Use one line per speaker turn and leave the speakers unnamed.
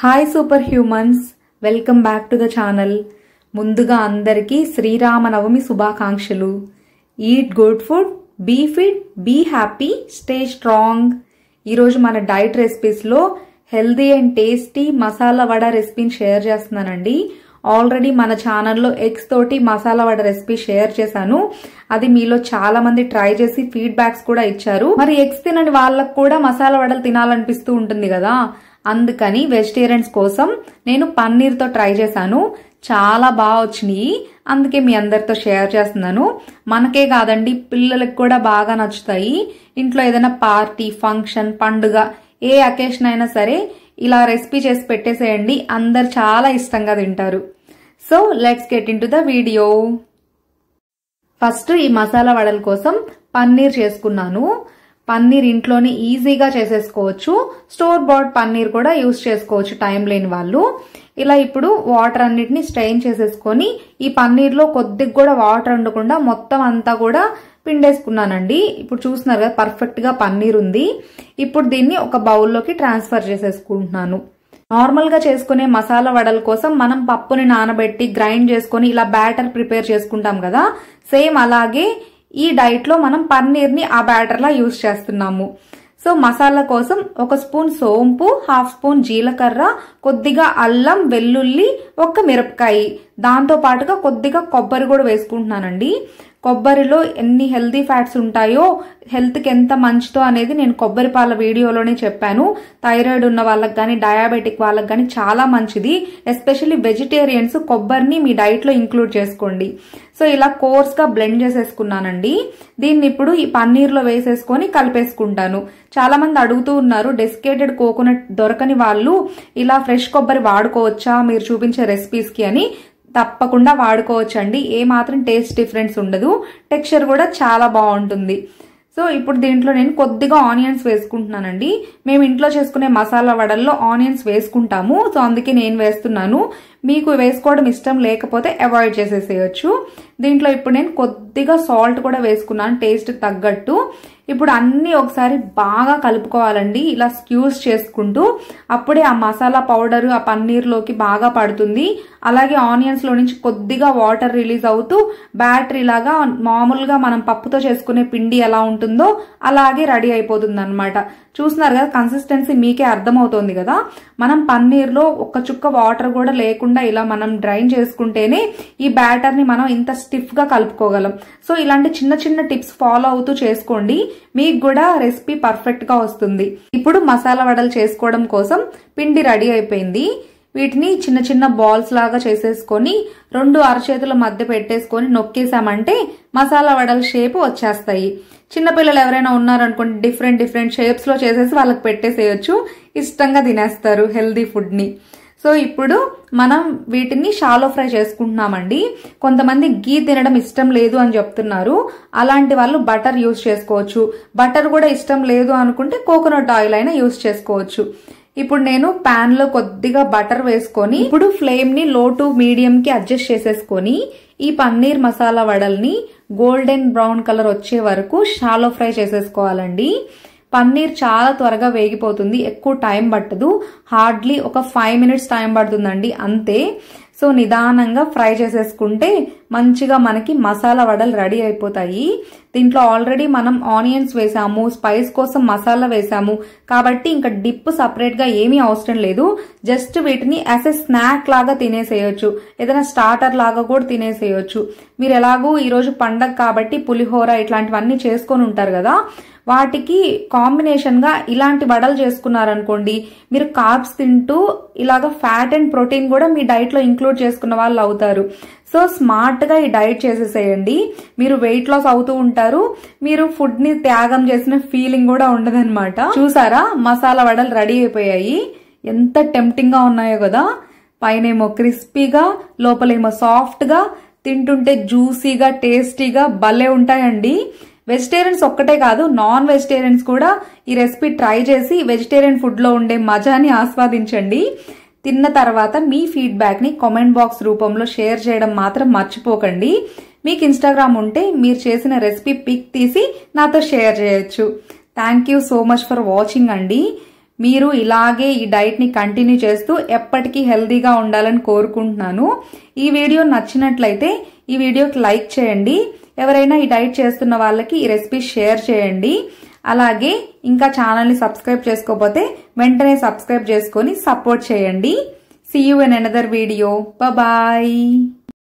hi super humans welcome back to the channel ముందుగా అందరికీ శ్రీరామనవమి శుభాకాంక్షలు eat good food be fit be happy stay strong ఈరోజు మన diet రెసిపీస్లో healthy and tasty masala vada రెసిపీని షేర్ చేస్తున్నానండి ఆల్రెడీ మన ఛానల్లో ఎగ్స్ తోటి మసాలా వడ రెసిపీ షేర్ చేశాను అది మీలో చాలా మంది ట్రై చేసి ఫీడ్బ్యాక్స్ కూడా ఇచ్చారు మరి ఎగ్స్ తినని వాళ్ళకు కూడా మసాలా వడలు తినాలనిపిస్తూ ఉంటుంది కదా అందుకని వెజిటేరియన్స్ కోసం నేను పన్నీర్తో ట్రై చేశాను చాలా బాగా వచ్చినాయి అందుకే మీ అందరితో షేర్ చేస్తున్నాను మనకే కాదండి పిల్లలకు కూడా బాగా నచ్చుతాయి ఇంట్లో ఏదైనా పార్టీ ఫంక్షన్ పండుగ ఏ అకేషన్ అయినా సరే ఇలా రెసిపీ చేసి పెట్టేసేయండి అందరు చాలా ఇష్టంగా తింటారు so let's get into the video first ఈ మసాలా వడల కోసం పన్నీర్ చేసుకున్నాను పన్నీర్ ఇంట్లోనే ఈజీగా చేసేసుకోవచ్చు స్టోర్ బాట్ పన్నీర్ కూడా యూస్ చేసుకోవచ్చు టైం లేని వాళ్ళు ఇలా ఇప్పుడు వాటర్ అన్నిటిని స్ట్రెయిన్ చేసేసుకొని ఈ పన్నీర్లో కొద్దిగా కూడా వాటర్ ఉండకుండా మొత్తం అంతా కూడా పిండేసుకున్నానండి ఇప్పుడు చూస్తున్నారు కదా పర్ఫెక్ట్గా పన్నీర్ ఉంది ఇప్పుడు దీన్ని ఒక బౌల్లోకి ట్రాన్స్ఫర్ చేసేసుకుంటున్నాను నార్మల్గా చేసుకునే మసాలా వడల కోసం మనం పప్పుని నానబెట్టి గ్రైండ్ చేసుకొని ఇలా బ్యాటర్ ప్రిపేర్ చేసుకుంటాం కదా సేమ్ అలాగే ఈ డైట్లో మనం పన్నీర్ని ఆ బ్యాటర్లా యూజ్ చేస్తున్నాము సో మసాలా కోసం ఒక స్పూన్ సోంపు హాఫ్ స్పూన్ జీలకర్ర కొద్దిగా అల్లం వెల్లుల్లి ఒక మిరపకాయ దాంతో పాటుగా కొద్దిగా కొబ్బరి కూడా వేసుకుంటున్నానండి కొబ్బరిలో ఎన్ని హెల్దీ ఫ్యాట్స్ ఉంటాయో హెల్త్కి ఎంత మంచిదో అనేది నేను కొబ్బరి పాల వీడియోలోనే చెప్పాను థైరాయిడ్ ఉన్న వాళ్ళకి కానీ డయాబెటిక్ వాళ్ళకి కానీ చాలా మంచిది ఎస్పెషల్లీ వెజిటేరియన్స్ కొబ్బరిని మీ డైట్లో ఇంక్లూడ్ చేసుకోండి సో ఇలా కోర్స్గా బ్లెండ్ చేసేసుకున్నానండి దీన్ని ఇప్పుడు ఈ పన్నీర్లో వేసేసుకొని కలిపేసుకుంటాను చాలా మంది అడుగుతూ ఉన్నారు డెస్కేటెడ్ కోకోనట్ దొరకని వాళ్ళు ఇలా ఫ్రెష్ కొబ్బరి వాడుకోవచ్చా మీరు చూపించే రెసిపీస్కి అని తప్పకుండా వాడుకోవచ్చు ఏ ఏమాత్రం టేస్ట్ డిఫరెన్స్ ఉండదు టెక్స్చర్ కూడా చాలా బాగుంటుంది సో ఇప్పుడు దీంట్లో నేను కొద్దిగా ఆనియన్స్ వేసుకుంటున్నానండి మేము ఇంట్లో చేసుకునే మసాలా వడల్లో ఆనియన్స్ వేసుకుంటాము సో అందుకే నేను వేస్తున్నాను మీకు వేసుకోవడం ఇష్టం లేకపోతే అవాయిడ్ చేసేసేయచ్చు దీంట్లో ఇప్పుడు నేను కొద్దిగా సాల్ట్ కూడా వేసుకున్నాను టేస్ట్ తగ్గట్టు ఇప్పుడు అన్నీ ఒకసారి బాగా కలుపుకోవాలండి ఇలా స్క్యూస్ చేసుకుంటూ అప్పుడే ఆ మసాలా పౌడర్ ఆ పన్నీర్లోకి బాగా పడుతుంది అలాగే ఆనియన్స్లో నుంచి కొద్దిగా వాటర్ రిలీజ్ అవుతూ బ్యాటరీ లాగా మామూలుగా మనం పప్పుతో చేసుకునే పిండి ఎలా ఉంటుందో అలాగే రెడీ అయిపోతుంది అనమాట చూస్తున్నారు కదా కన్సిస్టెన్సీ మీకే అర్థమవుతోంది కదా మనం పన్నీర్లో ఒక్క చుక్క వాటర్ కూడా లేకుండా ఇలా మనం డ్రైన్ చేసుకుంటేనే ఈ బ్యాటర్ని మనం ఇంత స్టిఫ్గా కలుపుకోగలం సో ఇలాంటి చిన్న చిన్న టిప్స్ ఫాలో అవుతూ చేసుకోండి మీకు కూడా రెసిపీ పర్ఫెక్ట్గా వస్తుంది ఇప్పుడు మసాలా వడలు చేసుకోవడం కోసం పిండి రెడీ అయిపోయింది వీటిని చిన్న చిన్న బాల్స్ లాగా చేసేసుకొని రెండు అరచేతుల మధ్య పెట్టేసుకొని నొక్కేసామంటే మసాలా వడల షేప్ వచ్చేస్తాయి చిన్నపిల్లలు ఎవరైనా ఉన్నారనుకోండి డిఫరెంట్ డిఫరెంట్ షేప్స్లో చేసేసి వాళ్ళకి పెట్టేసేయచ్చు ఇష్టంగా తినేస్తారు హెల్దీ ఫుడ్ని సో ఇప్పుడు మనం వీటిని షాలో ఫ్రై చేసుకుంటున్నామండి కొంతమంది గీ తినడం ఇష్టం లేదు అని చెప్తున్నారు అలాంటి వాళ్ళు బటర్ యూస్ చేసుకోవచ్చు బటర్ కూడా ఇష్టం లేదు అనుకుంటే కోకోనట్ ఆయిల్ అయినా యూస్ చేసుకోవచ్చు ఇప్పుడు నేను ప్యాన్ లో కొద్దిగా బటర్ వేసుకొని ఇప్పుడు ఫ్లేమ్ ని లో టు మీడియం కి అడ్జస్ట్ చేసేసుకొని ఈ పన్నీర్ మసాలా వడల్ని గోల్డెన్ బ్రౌన్ కలర్ వచ్చే వరకు షాలో ఫ్రై చేసేసుకోవాలండి పన్నీర్ చాలా త్వరగా వేగిపోతుంది ఎక్కువ టైం పట్టదు హార్డ్లీ ఒక ఫైవ్ మినిట్స్ టైం పడుతుందండి అంతే సో నిదానంగా ఫ్రై చేసేసుకుంటే మంచిగా మనకి మసాలా వడలు రెడీ అయిపోతాయి దీంట్లో ఆల్రెడీ మనం ఆనియన్స్ వేసాము స్పైస్ కోసం మసాలా వేసాము కాబట్టి ఇంకా డిప్ సపరేట్గా ఏమీ అవసరం లేదు జస్ట్ వీటిని యాజ్ ఎ స్నాక్ లాగా తినేసేయచ్చు ఏదైనా స్టార్టర్ లాగా కూడా తినేసేయచ్చు మీరు ఎలాగో ఈరోజు పండగ కాబట్టి పులిహోర ఇట్లాంటివన్నీ చేసుకొని ఉంటారు కదా వాటికి కాంబినేషన్గా ఇలాంటి వడలు చేసుకున్నారనుకోండి మీరు కార్బ్స్ తింటూ ఇలాగ ఫ్యాట్ అండ్ ప్రోటీన్ కూడా మీ డైట్లో ఇంక్లూడ్ చేసుకున్న వాళ్ళు అవుతారు సో స్మార్ట్గా ఈ డైట్ చేసేసేయండి మీరు వెయిట్ లాస్ అవుతూ ఉంటారు మీరు ఫుడ్ని త్యాగం చేసిన ఫీలింగ్ కూడా ఉండదనమాట చూసారా మసాలా వడలు రెడీ అయిపోయాయి ఎంత టెంప్టింగ్గా ఉన్నాయో కదా పైనేమో క్రిస్పీగా లోపలేమో సాఫ్ట్గా తింటుంటే జ్యూసీగా టేస్టీగా భలే ఉంటాయండి వెజిటేరియన్స్ ఒక్కటే కాదు నాన్ వెజిటేరియన్స్ కూడా ఈ రెసిపీ ట్రై చేసి వెజిటేరియన్ ఫుడ్లో ఉండే మజాని ఆస్వాదించండి తిన్న తర్వాత మీ ఫీడ్బ్యాక్ని కామెంట్ బాక్స్ రూపంలో షేర్ చేయడం మాత్రం మర్చిపోకండి మీకు ఇన్స్టాగ్రామ్ ఉంటే మీరు చేసిన రెసిపీ పిక్ తీసి నాతో షేర్ చేయొచ్చు thank you so much for watching అండి మీరు ఇలాగే ఈ డైట్ని కంటిన్యూ చేస్తూ ఎప్పటికీ హెల్దీగా ఉండాలని కోరుకుంటున్నాను ఈ వీడియో నచ్చినట్లయితే ఈ వీడియోకి లైక్ చేయండి ఎవరైనా ఈ డైట్ చేస్తున్న వాళ్ళకి ఈ రెసిపీ షేర్ చేయండి అలాగే ఇంకా ఛానల్ని సబ్స్క్రైబ్ చేసుకోకపోతే వెంటనే సబ్స్క్రైబ్ చేసుకొని సపోర్ట్ చేయండి see you in another video bye